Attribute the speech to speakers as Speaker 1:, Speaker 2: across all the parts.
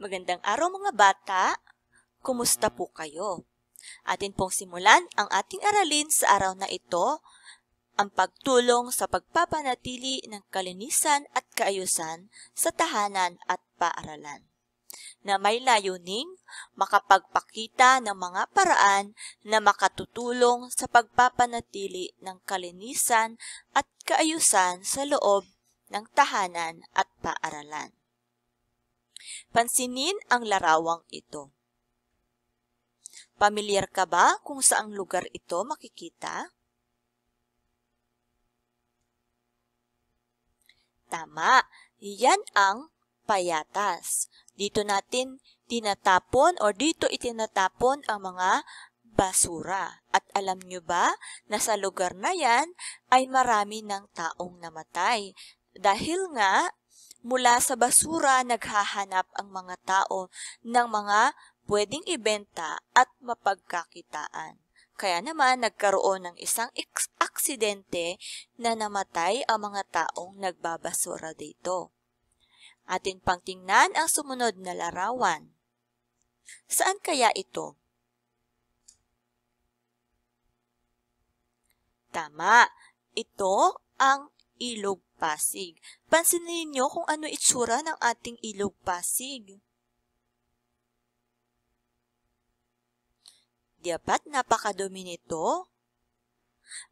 Speaker 1: Magandang araw mga bata! Kumusta po kayo? Atin pong simulan ang ating aralin sa araw na ito, ang pagtulong sa pagpapanatili ng kalinisan at kaayusan sa tahanan at paaralan na may layuning makapagpakita ng mga paraan na makatutulong sa pagpapanatili ng kalinisan at kaayusan sa loob ng tahanan at paaralan. Pansinin ang larawang ito. Pamilyar ka ba kung saang lugar ito makikita? Tama, yan ang payatas. Dito natin tinatapon o dito itinatapon ang mga basura. At alam nyo ba na sa lugar na yan ay marami ng taong namatay. Dahil nga Mula sa basura, naghahanap ang mga tao ng mga pwedeng ibenta at mapagkakitaan. Kaya naman nagkaroon ng isang aksidente na namatay ang mga taong nagbabasura dito. Atin pang tingnan ang sumunod na larawan. Saan kaya ito? Tama, ito ang ilog Pasig. Pansinin ninyo kung ano itsura ng ating ilog Pasig. Dapat napakadumi nito.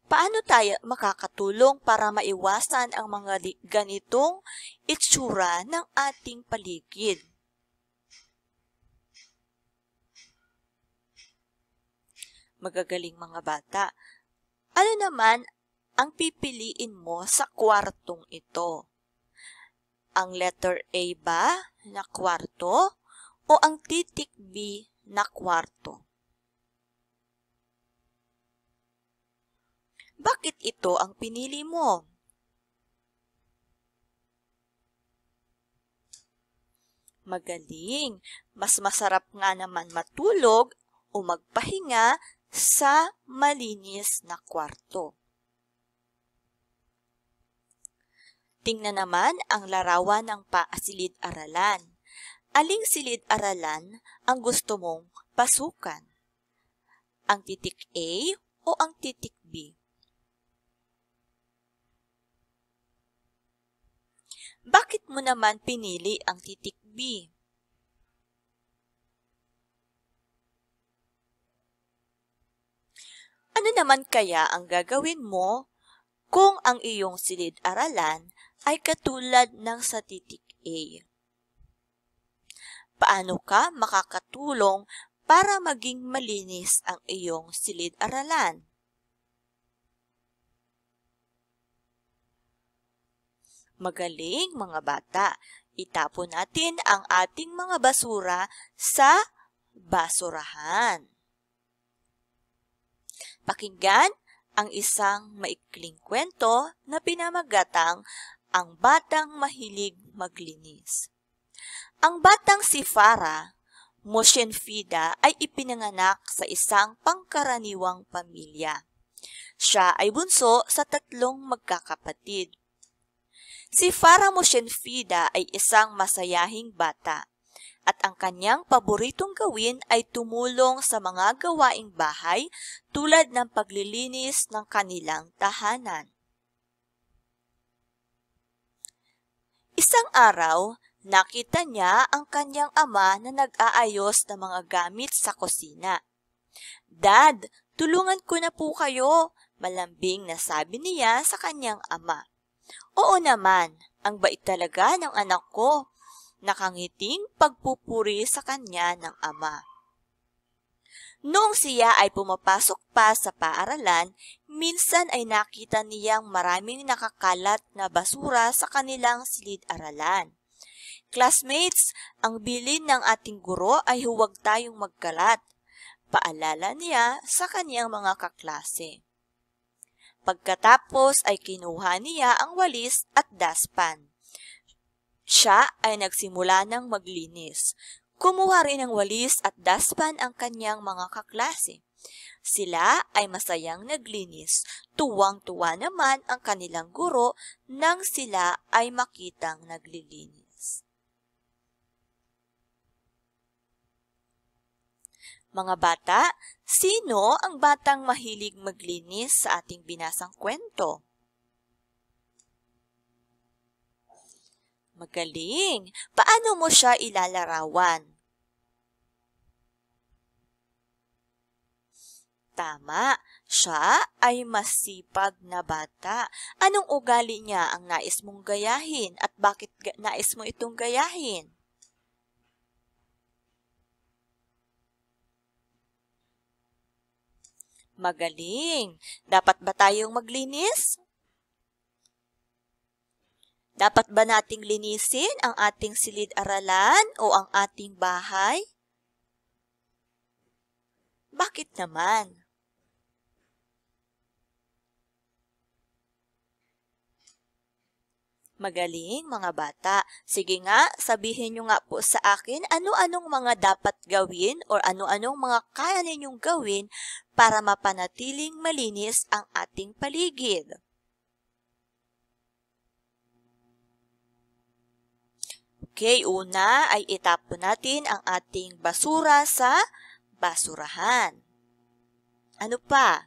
Speaker 1: Paano tayo makakatulong para maiwasan ang mga ganitong itsura ng ating paligid? Magagaling mga bata. Ano naman ang pipiliin mo sa kwartong ito? Ang letter A ba na kwarto o ang titik B na kwarto? Bakit ito ang pinili mo? Magaling! Mas masarap nga naman matulog o magpahinga sa malinis na kwarto. na naman ang larawan ng paasilid aralan Aling silid-aralan ang gusto mong pasukan? Ang titik A o ang titik B? Bakit mo naman pinili ang titik B? Ano naman kaya ang gagawin mo kung ang iyong silid-aralan ay katulad ng sa A. Paano ka makakatulong para maging malinis ang iyong silid-aralan? Magaling mga bata, itapon natin ang ating mga basura sa basurahan. Pakinggan ang isang maikling kwento na pinamagatang ang batang mahilig maglinis. Ang batang si Farah, Moshenfida ay ipinanganak sa isang pangkaraniwang pamilya. Siya ay bunso sa tatlong magkakapatid. Si Farah Moshenfida ay isang masayahing bata at ang kanyang paboritong gawin ay tumulong sa mga gawaing bahay tulad ng paglilinis ng kanilang tahanan. Isang araw, nakita niya ang kanyang ama na nag-aayos ng mga gamit sa kusina. Dad, tulungan ko na po kayo, malambing na sabi niya sa kanyang ama. Oo naman, ang bait talaga ng anak ko, nakangiting pagpupuri sa kanya ng ama. Noong siya ay pumapasok pa sa paaralan, minsan ay nakita niyang maraming nakakalat na basura sa kanilang silid-aralan. Classmates, ang bilin ng ating guro ay huwag tayong magkalat. Paalala niya sa kaniyang mga kaklase. Pagkatapos ay kinuha niya ang walis at daspan. Siya ay nagsimula ng maglinis. Kumuha rin ng walis at daspan ang kanyang mga kaklase. Sila ay masayang naglinis. Tuwang-tuwa naman ang kanilang guro nang sila ay makitang naglilinis. Mga bata, sino ang batang mahilig maglinis sa ating binasang kwento? Magaling! Paano mo siya ilalarawan? Tama, siya ay masipag na bata. Anong ugali niya ang nais mong gayahin at bakit nais mo itong gayahin? Magaling! Dapat ba tayong maglinis? Dapat ba nating linisin ang ating silid-aralan o ang ating bahay? Bakit naman? Magaling mga bata. Sige nga, sabihin nyo nga po sa akin ano-anong mga dapat gawin or ano-anong mga kaya ninyong gawin para mapanatiling malinis ang ating paligid. Okay, una ay itapon natin ang ating basura sa basurahan. Ano pa?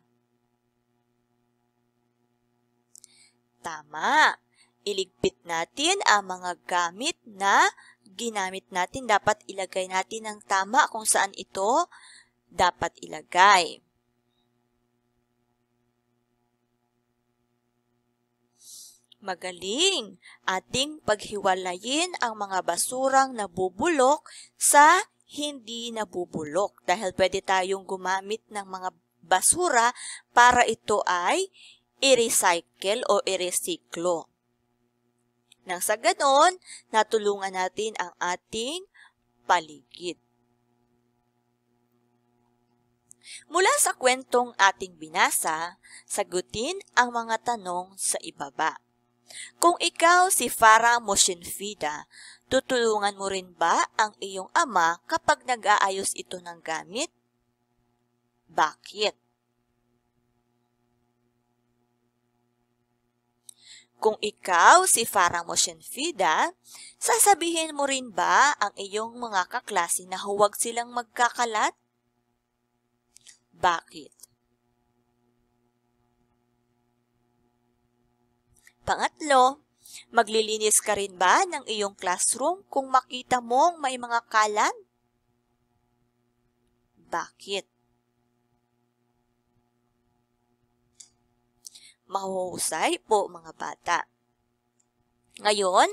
Speaker 1: Tama. Iligpit natin ang mga gamit na ginamit natin. Dapat ilagay natin ng tama kung saan ito dapat ilagay. Magaling! Ating paghiwalayin ang mga basurang nabubulok sa hindi nabubulok dahil pwede tayong gumamit ng mga basura para ito ay i-recycle o i-resiklo. Nang sa ganon, natulungan natin ang ating paligid. Mula sa kwentong ating binasa, sagutin ang mga tanong sa ibaba. Kung ikaw si Farah Moshinfida, tutulungan mo rin ba ang iyong ama kapag nag-aayos ito ng gamit? Bakit? Kung ikaw si Farah Moshenfida, sasabihin mo rin ba ang iyong mga kaklase na huwag silang magkakalat? Bakit? Pangatlo, maglilinis ka rin ba ng iyong classroom kung makita mong may mga kalat? Bakit? Mahuhusay po mga bata. Ngayon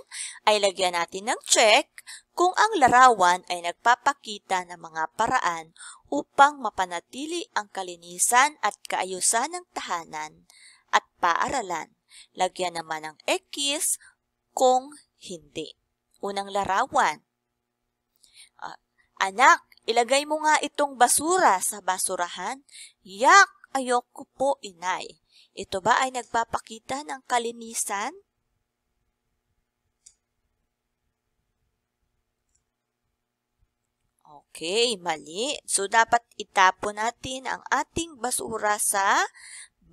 Speaker 1: ay lagyan natin ng check kung ang larawan ay nagpapakita ng mga paraan upang mapanatili ang kalinisan at kaayusan ng tahanan at paaralan. Lagyan naman ng X kung hindi. Unang larawan. Uh, anak, ilagay mo nga itong basura sa basurahan. Yak, ayoko po inay. Ito ba ay nagpapakita ng kalinisan? Okay, mali. So, dapat itapon natin ang ating basura sa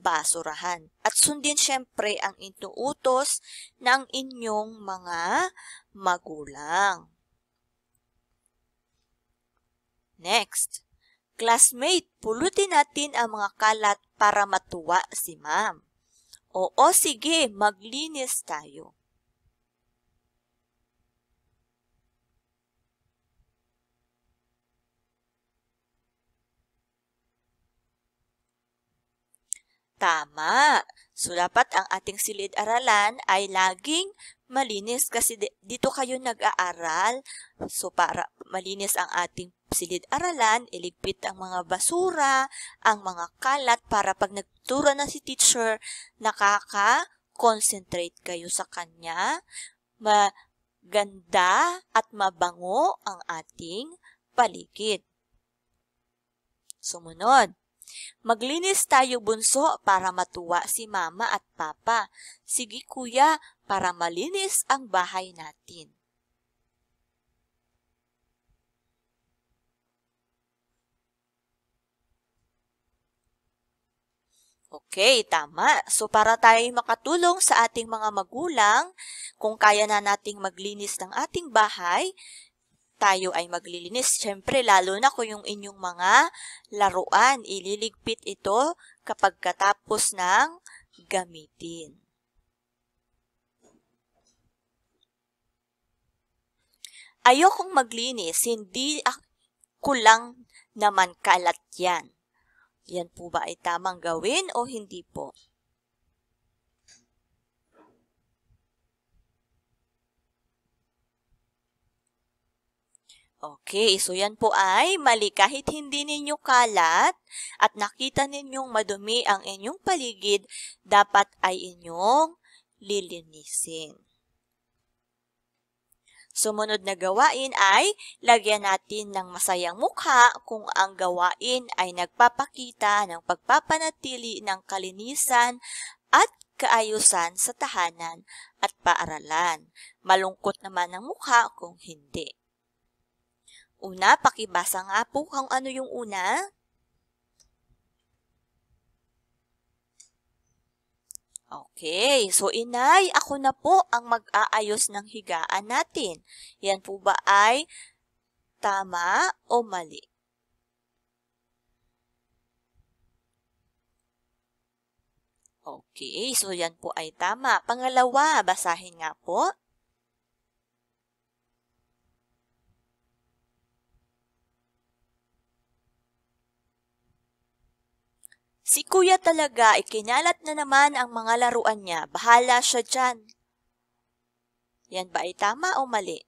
Speaker 1: basurahan. At sundin syempre ang inuutos ng inyong mga magulang. Next, classmate, pulutin natin ang mga kalat para matuwa si ma'am. Oo, sige, maglinis tayo. Tama! So, dapat ang ating silid-aralan ay laging malinis kasi dito kayo nag-aaral. So, para malinis ang ating silid-aralan, iligpit ang mga basura, ang mga kalat para pag nagturo na si teacher, nakaka-concentrate kayo sa kanya. Maganda at mabango ang ating paligid. Sumunod. Maglinis tayo bunso para matuwa si mama at papa. Sige kuya, para malinis ang bahay natin. Okay, tama. So para tayo makatulong sa ating mga magulang, kung kaya na nating maglinis ng ating bahay, tayo ay maglilinis. Siyempre, lalo na kung yung inyong mga laruan, ililigpit ito kapag katapos ng gamitin. Ayokong maglinis, hindi kulang naman kalat yan. Yan po ba ay tamang gawin o hindi po? Okay, so yan po ay mali kahit hindi ninyo kalat at nakita ninyong madumi ang inyong paligid, dapat ay inyong lilinisin. Sumunod na gawain ay lagyan natin ng masayang mukha kung ang gawain ay nagpapakita ng pagpapanatili ng kalinisan at kaayusan sa tahanan at paaralan. Malungkot naman ang mukha kung hindi. Una, pakibasa nga po kung ano yung una. Okay, so inay, ako na po ang mag-aayos ng higaan natin. Yan po ba ay tama o mali? Okay, so yan po ay tama. Pangalawa, basahin nga po. Si kuya talaga ikinalat eh, na naman ang mga laruan niya. Bahala siya dyan. Yan ba ay tama o mali?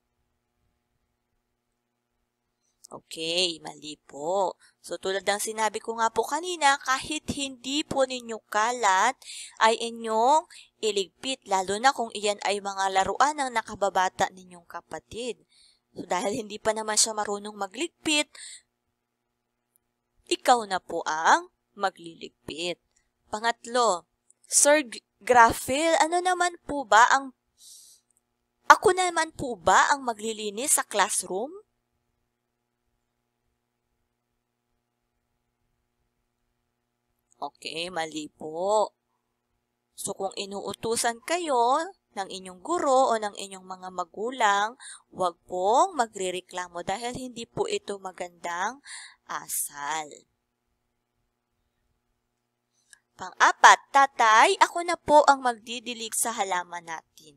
Speaker 1: Okay, mali po. So tulad ng sinabi ko nga po kanina, kahit hindi po ninyo kalat, ay inyong iligpit, lalo na kung iyan ay mga laruan ng nakababata ninyong kapatid. So dahil hindi pa naman siya marunong magligpit, ikaw na po ang magliligpit. Pangatlo, Sir Grafil, ano naman po ba ang ako naman po ba ang maglilinis sa classroom? Okay, mali po. So kung inuutusan kayo ng inyong guro o ng inyong mga magulang, huwag pong magrereklamo dahil hindi po ito magandang asal. Pang-apat, tatay, ako na po ang magdidilig sa halaman natin.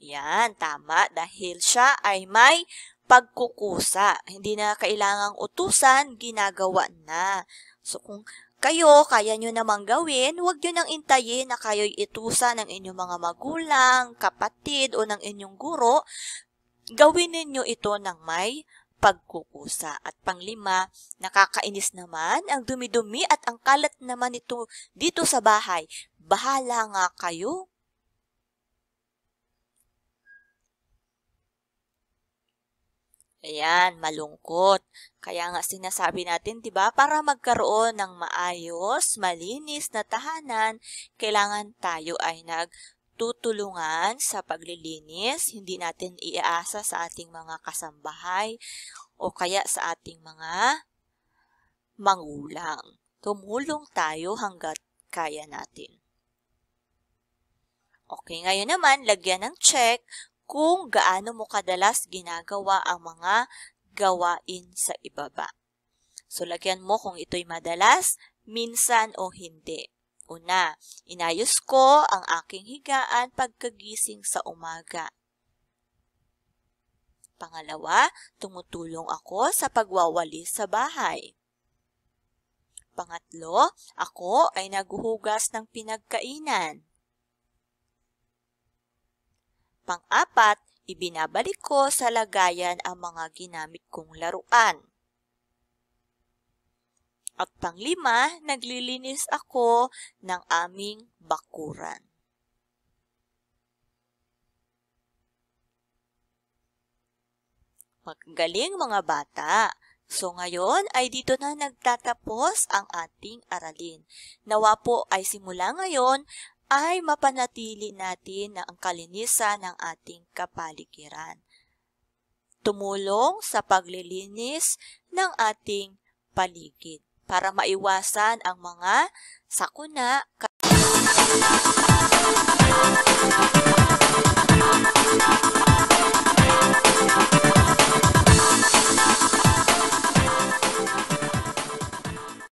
Speaker 1: Yan, tama. Dahil siya ay may pagkukusa. Hindi na kailangang utusan, ginagawa na. So kung kayo, kaya nyo namang gawin, huwag nyo nang intayin na kayo'y itusan ng inyong mga magulang, kapatid, o ng inyong guro. Gawin ninyo ito ng may pagkukusa. At panglima, nakakainis naman ang dumidumi at ang kalat naman nito dito sa bahay. Bahala nga kayo. Ayan, malungkot. Kaya nga sinasabi natin, 'di ba, para magkaroon ng maayos, malinis na tahanan, kailangan tayo ay nag tutulungan sa paglilinis, hindi natin iaasa sa ating mga kasambahay o kaya sa ating mga mangulang. Tumulong tayo hanggat kaya natin. Okay, ngayon naman, lagyan ng check kung gaano mo kadalas ginagawa ang mga gawain sa ibaba. So, lagyan mo kung ito'y madalas, minsan o hindi. Una, inayos ko ang aking higaan pagkagising sa umaga. Pangalawa, tumutulong ako sa pagwawalis sa bahay. Pangatlo, ako ay naghuhugas ng pinagkainan. Pang-apat, ibinabalik ko sa lagayan ang mga ginamit kong laruan at panglima, naglilinis ako ng aming bakuran. Magaling mga bata! So ngayon ay dito na nagtatapos ang ating aralin. Nawa po ay simula ngayon ay mapanatili natin na ang kalinisan ng ating kapaligiran. Tumulong sa paglilinis ng ating paligid para maiwasan ang mga sakuna. Thank